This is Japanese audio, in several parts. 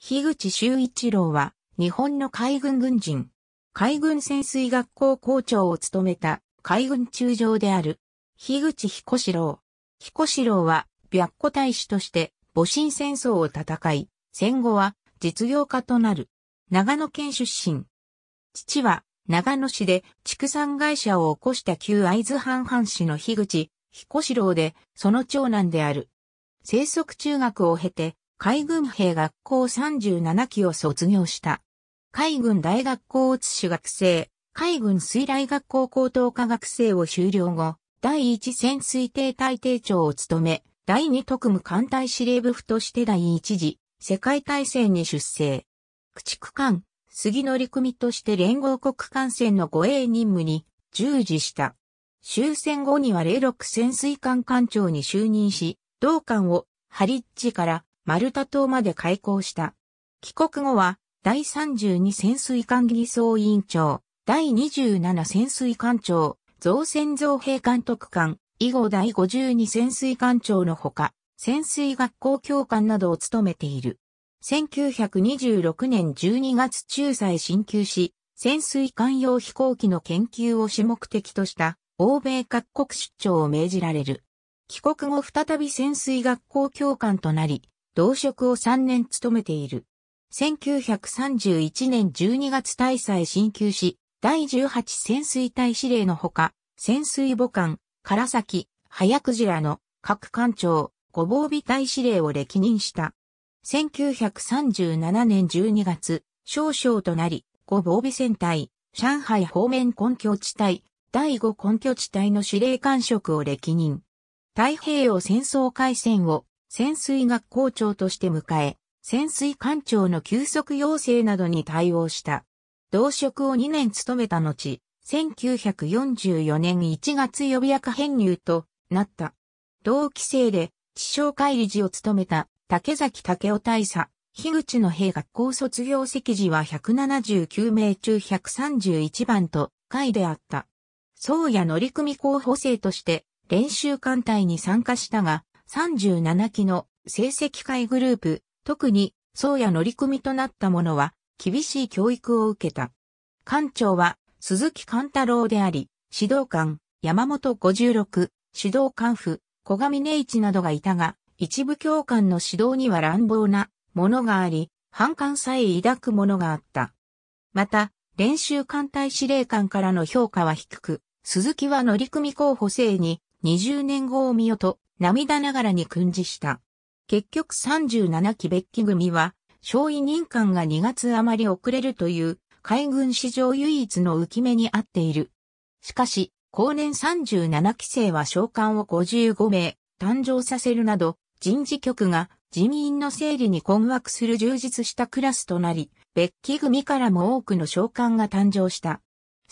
樋口修一郎は、日本の海軍軍人。海軍潜水学校校長を務めた海軍中将である、樋口彦四郎。彦四郎は、白虎大使として、戊辰戦争を戦い、戦後は実業家となる。長野県出身。父は、長野市で畜産会社を起こした旧会津藩藩士の樋口、彦四郎で、その長男である。生息中学を経て、海軍兵学校37期を卒業した。海軍大学校写し学生、海軍水雷学校高等科学生を修了後、第一潜水艇隊艇長を務め、第二特務艦隊司令部府として第一次世界大戦に出征。駆逐艦、杉乗組として連合国艦船の護衛任務に従事した。終戦後には06潜水艦艦長に就任し、同艦をハリッジからマルタ島まで開港した。帰国後は、第32潜水艦技装委員長、第27潜水艦長、造船造兵監督官、以後第52潜水艦長のほか、潜水学校教官などを務めている。1926年12月中佐進級し、潜水艦用飛行機の研究を主目的とした欧米各国出張を命じられる。帰国後再び潜水学校教官となり、同職を3年務めている。1931年12月大佐へ進級し、第18潜水隊司令のほか、潜水母艦、唐崎、早くじらの各艦長、ご防備隊司令を歴任した。1937年12月、少将となり、ご防備戦隊、上海方面根拠地帯、第5根拠地帯の司令官職を歴任。太平洋戦争開戦を潜水学校長として迎え、潜水艦長の休息要請などに対応した。同職を2年務めた後、1944年1月予備役編入となった。同期生で地商会理事を務めた竹崎武雄大佐、樋口の兵学校卒業席次は179名中131番と会であった。宗谷乗組候補生として練習艦隊に参加したが、37期の成績会グループ、特に、宗谷乗組となった者は、厳しい教育を受けた。艦長は、鈴木貫太郎であり、指導官、山本56、指導官府、小上根一などがいたが、一部教官の指導には乱暴なものがあり、反感さえ抱くものがあった。また、練習艦隊司令官からの評価は低く、鈴木は乗組候補生に20年後を見よと涙ながらに訓示した。結局37期別機組は、少尉任官が2月余り遅れるという、海軍史上唯一の浮き目にあっている。しかし、後年37期生は召喚を55名、誕生させるなど、人事局が人員の整理に困惑する充実したクラスとなり、別機組からも多くの召喚が誕生した。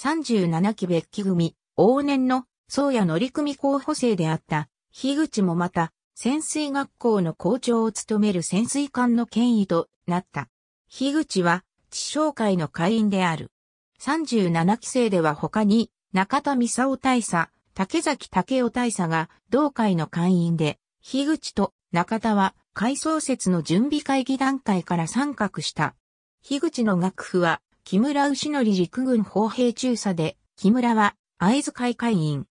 37期別機組、往年の宗谷乗組候補生であった樋口もまた、潜水学校の校長を務める潜水艦の権威となった。樋口は、地商会の会員である。37期生では他に、中田美佐大佐、竹崎武雄大佐が同会の会員で、樋口と中田は改装説の準備会議段階から参画した。樋口の楽譜は木村牛則陸軍砲兵中佐で、木村は会津会会員、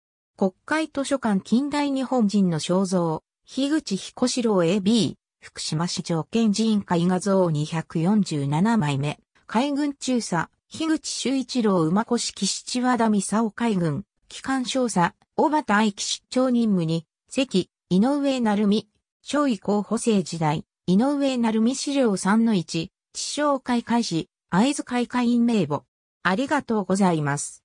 国会図書館近代日本人の肖像、樋口彦四郎 AB、福島市条件寺院会画像247枚目、海軍中佐、樋口修一郎馬越岸千和田美佐海軍、機関少佐、小畑愛騎出長任務に、関、井上成美、少尉候補生時代、井上成美資料3の1、地商会開始、合図会会員名簿。ありがとうございます。